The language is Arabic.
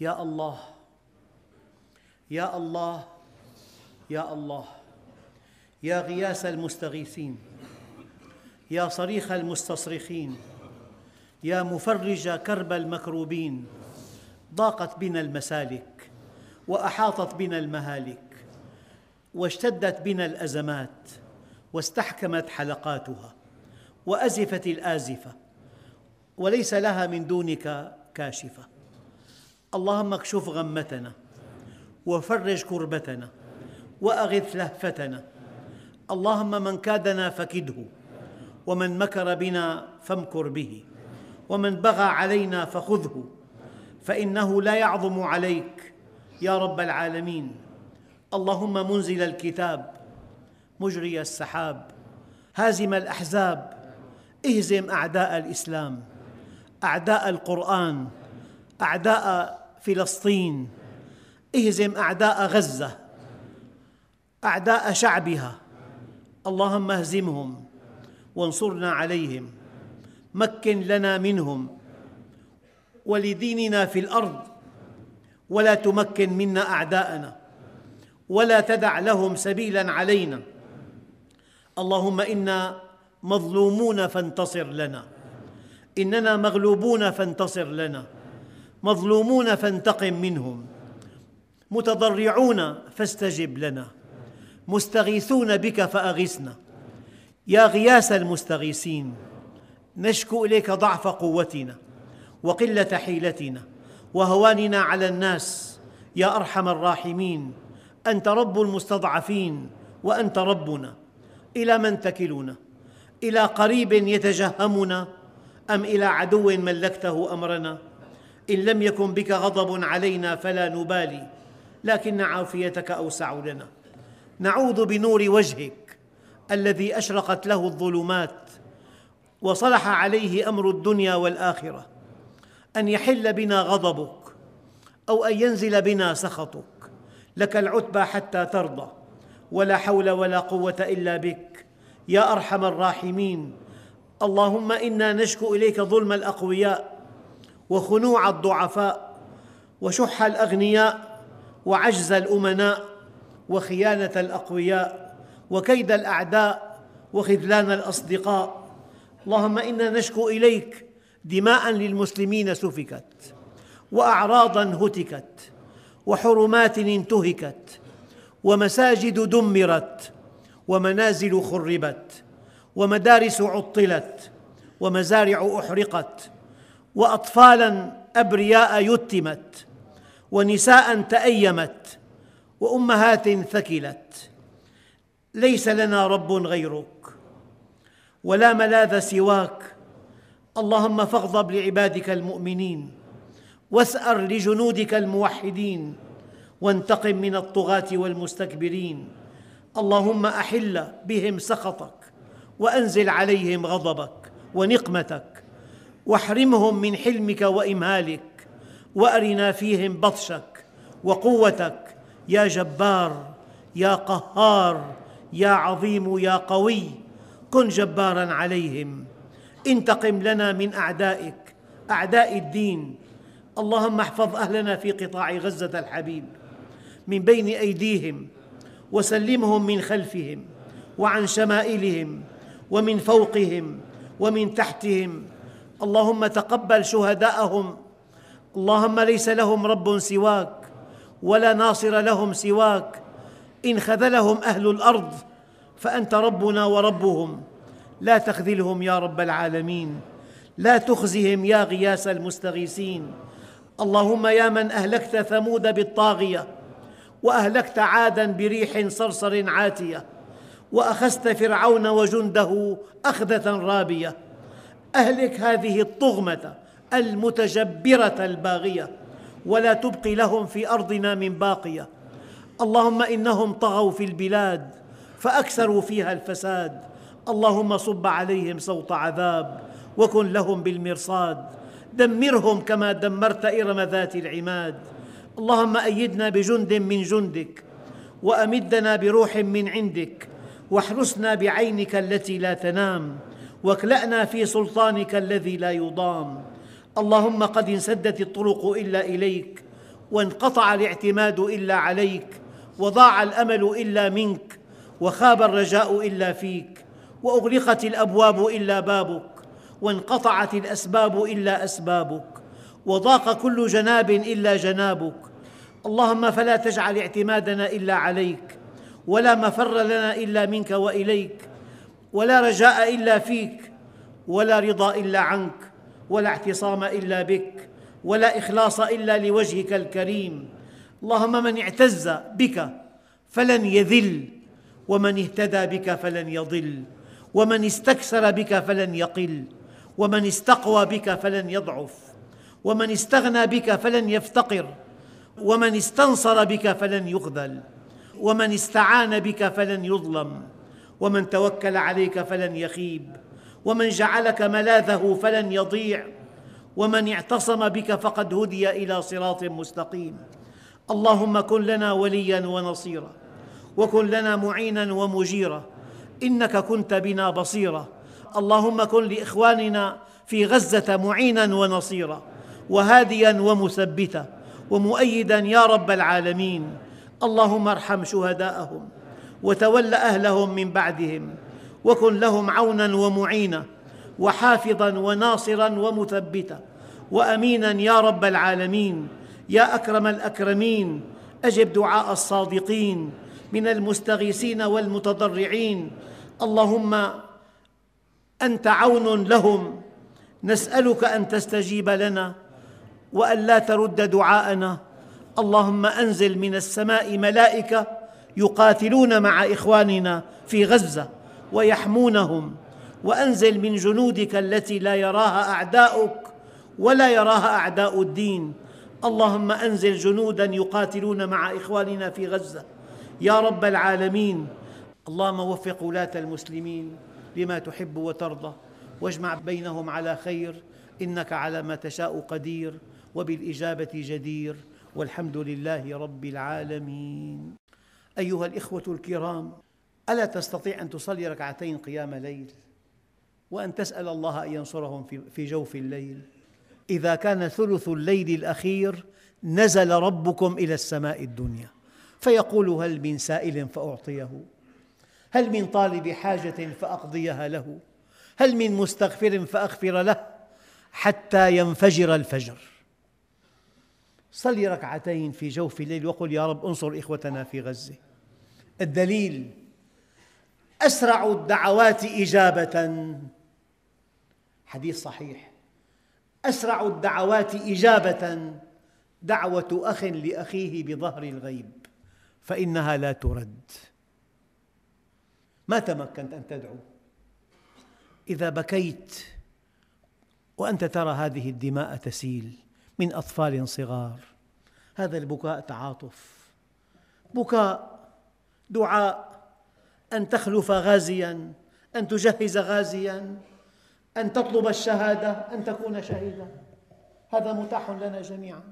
يا الله يا الله يا الله يا غياث المستغيثين يا صريخ المستصرخين يا مفرج كرب المكروبين ضاقت بنا المسالك واحاطت بنا المهالك واشتدت بنا الازمات واستحكمت حلقاتها وازفت الازفه وليس لها من دونك كاشفه اللهم اكشف غمتنا وفرج كربتنا واغث لهفتنا اللهم من كادنا فكده ومن مكر بنا فامكر به ومن بغى علينا فخذه فانه لا يعظم عليك يا رب العالمين اللهم منزل الكتاب مجري السحاب هازم الاحزاب اهزم اعداء الاسلام اعداء القران اعداء فلسطين اهزم أعداء غزة أعداء شعبها اللهم اهزمهم وانصرنا عليهم مكن لنا منهم ولديننا في الأرض ولا تمكن منا أعداءنا ولا تدع لهم سبيلا علينا اللهم إنا مظلومون فانتصر لنا إننا مغلوبون فانتصر لنا مظلومون فانتقم منهم متضرعون فاستجب لنا مستغيثون بك فأغثنا يا غياث المستغيثين نشكو إليك ضعف قوتنا وقلة حيلتنا وهواننا على الناس يا أرحم الراحمين أنت رب المستضعفين وأنت ربنا إلى من تكلنا إلى قريب يتجهمنا أم إلى عدو ملكته أمرنا إن لم يكن بك غضب علينا فلا نبالي لكن عافيتك أوسع لنا نعوذ بنور وجهك الذي أشرقت له الظلمات وصلح عليه أمر الدنيا والآخرة أن يحل بنا غضبك أو أن ينزل بنا سخطك لك العتبى حتى ترضى ولا حول ولا قوة إلا بك يا أرحم الراحمين اللهم إنا نشكو إليك ظلم الأقوياء وخنوع الضعفاء وشح الاغنياء وعجز الامناء وخيانه الاقوياء وكيد الاعداء وخذلان الاصدقاء اللهم انا نشكو اليك دماء للمسلمين سفكت واعراضا هتكت وحرمات انتهكت ومساجد دمرت ومنازل خربت ومدارس عطلت ومزارع احرقت واطفالا ابرياء يتمت ونساء تايمت وامهات ثكلت ليس لنا رب غيرك ولا ملاذ سواك اللهم فاغضب لعبادك المؤمنين واسأر لجنودك الموحدين وانتقم من الطغاة والمستكبرين اللهم أحل بهم سخطك وأنزل عليهم غضبك ونقمتك واحرمهم من حلمك وإمهالك وأرنا فيهم بطشك وقوتك يا جبار يا قهار يا عظيم يا قوي كن جبارا عليهم انتقم لنا من أعدائك أعداء الدين اللهم احفظ أهلنا في قطاع غزة الحبيب من بين أيديهم وسلمهم من خلفهم وعن شمائلهم ومن فوقهم ومن تحتهم اللهم تقبل شهداءهم اللهم ليس لهم رب سواك ولا ناصر لهم سواك إن خذلهم أهل الأرض فأنت ربنا وربهم لا تخذلهم يا رب العالمين لا تخزهم يا غياث المستغيثين اللهم يا من أهلكت ثمود بالطاغية وأهلكت عادا بريح صرصر عاتية وأخذت فرعون وجنده أخذة رابية أهلك هذه الطغمة المتجبرة الباغية ولا تبقي لهم في أرضنا من باقية اللهم إنهم طغوا في البلاد فأكثروا فيها الفساد اللهم صب عليهم صوت عذاب وكن لهم بالمرصاد دمرهم كما دمرت إرم ذات العماد اللهم أيدنا بجند من جندك وأمدنا بروح من عندك واحرسنا بعينك التي لا تنام واكلأنا في سلطانك الذي لا يضام اللهم قد انسدت الطرق إلا إليك وانقطع الاعتماد إلا عليك وضاع الأمل إلا منك وخاب الرجاء إلا فيك وأغلقت الأبواب إلا بابك وانقطعت الأسباب إلا أسبابك وضاق كل جناب إلا جنابك اللهم فلا تجعل اعتمادنا إلا عليك ولا مفر لنا إلا منك وإليك ولا رجاء الا فيك ولا رضا الا عنك ولا اعتصام الا بك ولا اخلاص الا لوجهك الكريم اللهم من اعتز بك فلن يذل ومن اهتدى بك فلن يضل ومن استكثر بك فلن يقل ومن استقوى بك فلن يضعف ومن استغنى بك فلن يفتقر ومن استنصر بك فلن يخذل ومن استعان بك فلن يظلم ومن توكل عليك فلن يخيب ومن جعلك ملاذه فلن يضيع ومن اعتصم بك فقد هدي إلى صراط مستقيم اللهم كن لنا ولياً ونصيراً وكن لنا معيناً ومجيراً إنك كنت بنا بصيراً اللهم كن لإخواننا في غزة معيناً ونصيراً وهادياً ومثبتاً ومؤيداً يا رب العالمين اللهم ارحم شهداءهم وتول أهلهم من بعدهم وكن لهم عونا ومعينا وحافظا وناصرا ومثبتا وأمينا يا رب العالمين يا أكرم الأكرمين أجب دعاء الصادقين من المستغيثين والمتضرعين اللهم أنت عون لهم نسألك أن تستجيب لنا وأن لا ترد دعاءنا اللهم أنزل من السماء ملائكة يقاتلون مع إخواننا في غزة ويحمونهم وأنزل من جنودك التي لا يراها أعداؤك ولا يراها أعداء الدين اللهم أنزل جنودا يقاتلون مع إخواننا في غزة يا رب العالمين اللهم وفق ولاة المسلمين لما تحب وترضى واجمع بينهم على خير إنك على ما تشاء قدير وبالإجابة جدير والحمد لله رب العالمين أيها الإخوة الكرام ألا تستطيع أن تصلي ركعتين قيام ليل وأن تسأل الله أن ينصرهم في جوف الليل إذا كان ثلث الليل الأخير نزل ربكم إلى السماء الدنيا فيقول هل من سائل فأعطيه هل من طالب حاجة فأقضيها له هل من مستغفر فأغفر له حتى ينفجر الفجر صلي ركعتين في جوف الليل وقل يا رب انصر إخوتنا في غزة الدليل أسرع الدعوات إجابة حديث صحيح أسرع الدعوات إجابة دعوة أخ لأخيه بظهر الغيب فإنها لا ترد ما تمكنت أن تدعو إذا بكيت وأنت ترى هذه الدماء تسيل من أطفال صغار هذا البكاء تعاطف بكاء دعاء أن تخلف غازياً أن تجهز غازياً أن تطلب الشهادة أن تكون شهيدا هذا متاح لنا جميعاً